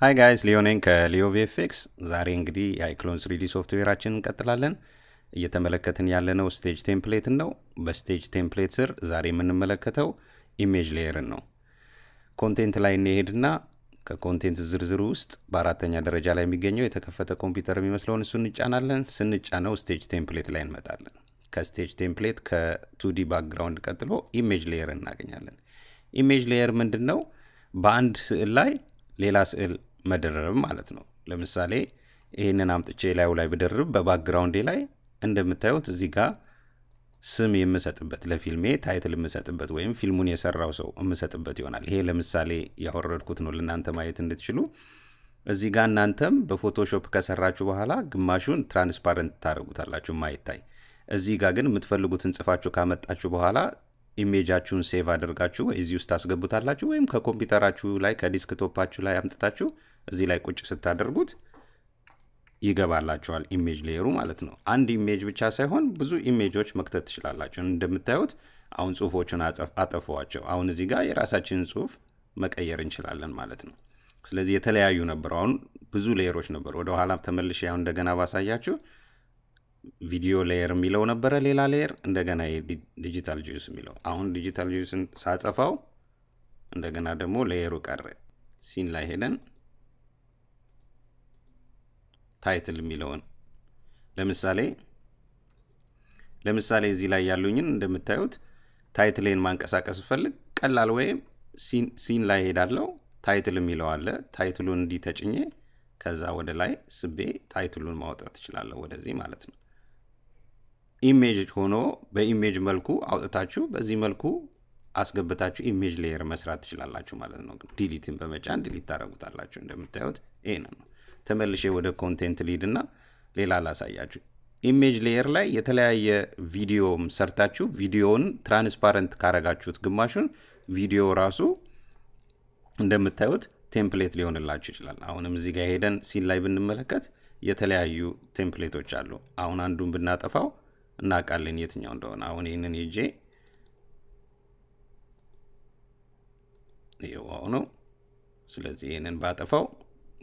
ሀይ ጋይስ ሊዮኔን ከሊዮ ቪኤፍኤክስ። ዛሬ እንግዲህ የአይክሎንስ ሪዲ ሶፍትዌራችን እንቀጥላለን። እየተመለከትን ያለነው ስቴጅ ቴምፕሌትን ነው። በስቴጅ ቴምፕሌት ስር ዛሬ የምንመለከተው ኢሜጅ ሌየርን ነው። ኮንቴንት ላይ እንሄድና ከኮንቴንት ዝርዝሩ ውስጥ በአራተኛ ደረጃ ላይ የሚገኘው የተከፈተ ኮምፒውተር የሚመስለውን እሱ እንጫናለን። ስንጫነው ስቴጅ ቴምፕሌት ላይ እንመጣለን። ከስቴጅ ቴምፕሌት ከቱዲ ባክግራውንድ ቀጥሎ ኢሜጅ ሌየር እናገኛለን። ኢሜጅ ሌየር ምንድን ነው? በአንድ ስዕል ላይ ሌላ ስዕል መደረብ ማለት ነው። ለምሳሌ ይህንን አምጥቼ ላዩ ላይ ብደርብ በባክግራውንዴ ላይ እንደምታዩት እዚህ ጋር ስም የምሰጥበት ለፊልሜ ታይትል የምሰጥበት ወይም ፊልሙን የሰራው ሰው የምሰጥበት ይሆናል። ይሄ ለምሳሌ ያወረድኩት ነው ለእናንተ ማየት እንድትችሉ። እዚህ ጋር እናንተም በፎቶሾፕ ከሰራችሁ በኋላ ግማሹን ትራንስፓረንት ታደረጉታላችሁ ማይታይ እዚህ ጋር ግን የምትፈልጉትን ጽፋችሁ ካመጣችሁ በኋላ ኢሜጃችሁን ሴቭ አድርጋችሁ ወይ እዚህ ውስጥ ታስገቡታላችሁ ወይም ከኮምፒውተራችሁ ላይ ከዲስክቶፓችሁ ላይ አምጥታችሁ እዚህ ላይ ቁጭ ስታደርጉት ይገባላችኋል። ኢሜጅ ሌየሩ ማለት ነው። አንድ ኢሜጅ ብቻ ሳይሆን ብዙ ኢሜጆች መክተት ትችላላችሁ። እንደምታዩት አሁን ጽሁፎቹን አጠፈዋቸው። አሁን እዚህ ጋር የራሳችንን ጽሁፍ መቀየር እንችላለን ማለት ነው። ስለዚህ የተለያዩ ነበሩ። አሁን ብዙ ሌየሮች ነበሩ። ወደኋላ ተመልሼ አሁን እንደገና ባሳያችሁ ቪዲዮ ሌየር የሚለው ነበረ፣ ሌላ ሌየር፣ እንደገና ዲጂታል ጁስ የሚለው አሁን ዲጂታል ጁስን ሳጸፋው እንደገና ደግሞ ሌየሩ ቀረ። ሲን ላይ ሄደን ታይትል የሚለውን ለምሳሌ ለምሳሌ እዚህ ላይ ያሉኝን እንደምታዩት ታይትሌን ማንቀሳቀስ ፈልግ ቀላል ወይም ሲን ላይ ሄዳለው ታይትል የሚለው አለ። ታይትሉን እንዲህ ተጭኜ ከዛ ወደ ላይ ስቤ ታይትሉን ማውጣት እችላለሁ፣ ወደዚህ ማለት ነው። ኢሜጅ ሆኖ በኢሜጅ መልኩ አውጥታችሁ በዚህ መልኩ አስገብታችሁ ኢሜጅ ሌየር መስራት ትችላላችሁ ማለት ነው። ዲሊትን በመጫን ዲሊት ታደረጉታላችሁ። እንደምታዩት ይህን ነው። ተመልሼ ወደ ኮንቴንት ሊድ እና ሌላ ላሳያችሁ። ኢሜጅ ሌየር ላይ የተለያየ ቪዲዮም ሰርታችሁ ቪዲዮውን ትራንስፓረንት ካረጋችሁት ግማሹን ቪዲዮ ራሱ እንደምታዩት ቴምፕሌት ሊሆንላችሁ ይችላል። አሁንም እዚህ ጋር ሄደን ሲን ላይ ብንመለከት የተለያዩ ቴምፕሌቶች አሉ። አሁን አንዱን ብናጠፋው እናውቃለን የትኛው እንደሆነ። አሁን ይህንን ሄጄ ይኸው ነው። ስለዚህ ይህንን ባጠፋው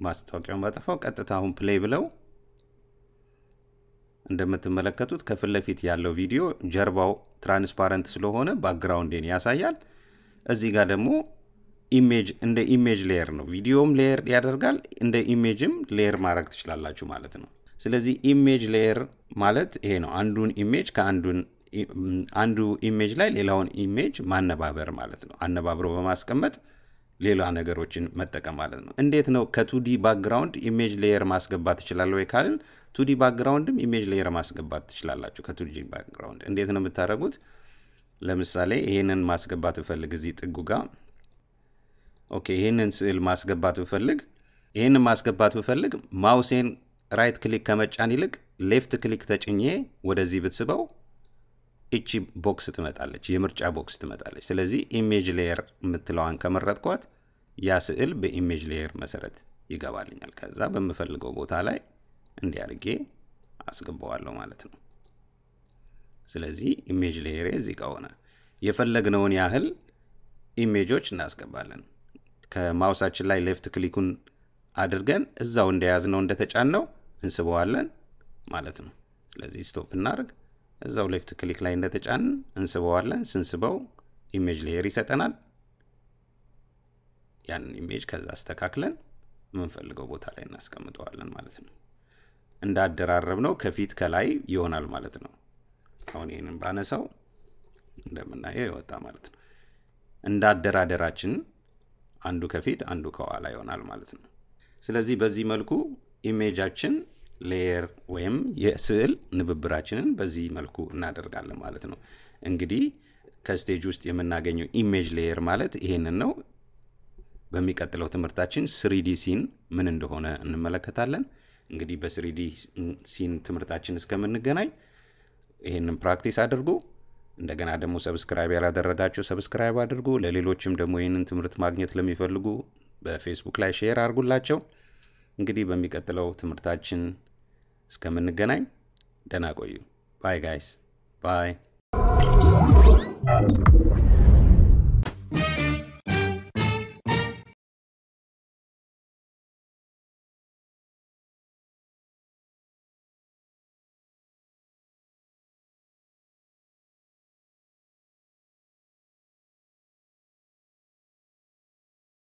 ማስታወቂያውን ባጠፋው ቀጥታ አሁን ፕሌይ ብለው እንደምትመለከቱት ከፊት ለፊት ያለው ቪዲዮ ጀርባው ትራንስፓረንት ስለሆነ ባክግራውንዴን ያሳያል። እዚህ ጋር ደግሞ ኢሜጅ እንደ ኢሜጅ ሌየር ነው። ቪዲዮም ሌየር ያደርጋል። እንደ ኢሜጅም ሌየር ማድረግ ትችላላችሁ ማለት ነው። ስለዚህ ኢሜጅ ሌየር ማለት ይሄ ነው። አንዱን ኢሜጅ ከአንዱን አንዱ ኢሜጅ ላይ ሌላውን ኢሜጅ ማነባበር ማለት ነው። አነባብሮ በማስቀመጥ ሌላ ነገሮችን መጠቀም ማለት ነው። እንዴት ነው ከቱዲ ባክግራውንድ ኢሜጅ ሌየር ማስገባት ትችላለ ወይ ካልን፣ ቱዲ ባክግራውንድም ኢሜጅ ሌየር ማስገባት ትችላላችሁ። ከቱዲ ባክግራውንድ እንዴት ነው የምታደርጉት? ለምሳሌ ይህንን ማስገባት ብፈልግ እዚህ ጥጉ ጋር ኦኬ፣ ይህንን ስዕል ማስገባት ብፈልግ ይህንን ማስገባት ብፈልግ ማውሴን ራይት ክሊክ ከመጫን ይልቅ ሌፍት ክሊክ ተጭኜ ወደዚህ ብትስበው እቺ ቦክስ ትመጣለች፣ የምርጫ ቦክስ ትመጣለች። ስለዚህ ኢሜጅ ሌየር የምትለዋን ከመረጥኳት ያ ስዕል በኢሜጅ ሌየር መሰረት ይገባልኛል። ከዛ በምፈልገው ቦታ ላይ እንዲያርጌ አድርጌ አስገባዋለሁ ማለት ነው። ስለዚህ ኢሜጅ ሌየር እዚህ ጋር የፈለግነውን ያህል ኢሜጆች እናስገባለን። ከማውሳችን ላይ ሌፍት ክሊኩን አድርገን እዛው እንደያዝነው እንደተጫን ነው እንስበዋለን ማለት ነው። ስለዚህ ስቶፕ እናደርግ። እዛው ሌፍት ክሊክ ላይ እንደተጫንን እንስበዋለን። ስንስበው ኢሜጅ ሌየር ይሰጠናል። ያንን ኢሜጅ ከዛ አስተካክለን የምንፈልገው ቦታ ላይ እናስቀምጠዋለን ማለት ነው። እንዳደራረብ ነው ከፊት ከላይ ይሆናል ማለት ነው። አሁን ይህንን ባነሳው እንደምናየው የወጣ ማለት ነው። እንዳደራደራችን አንዱ ከፊት አንዱ ከኋላ ይሆናል ማለት ነው። ስለዚህ በዚህ መልኩ ኢሜጃችን ሌየር ወይም የስዕል ንብብራችንን በዚህ መልኩ እናደርጋለን ማለት ነው። እንግዲህ ከስቴጅ ውስጥ የምናገኘው ኢሜጅ ሌየር ማለት ይሄንን ነው። በሚቀጥለው ትምህርታችን ስሪዲ ሲን ምን እንደሆነ እንመለከታለን። እንግዲህ በስሪዲ ሲን ትምህርታችን እስከምንገናኝ ይህንን ፕራክቲስ አድርጉ። እንደገና ደግሞ ሰብስክራይብ ያላደረጋቸው ሰብስክራይብ አድርጉ። ለሌሎችም ደግሞ ይህንን ትምህርት ማግኘት ለሚፈልጉ በፌስቡክ ላይ ሼር አድርጉላቸው። እንግዲህ በሚቀጥለው ትምህርታችን እስከምንገናኝ ደህና ቆዩ። ባይ ጋይስ ባይ።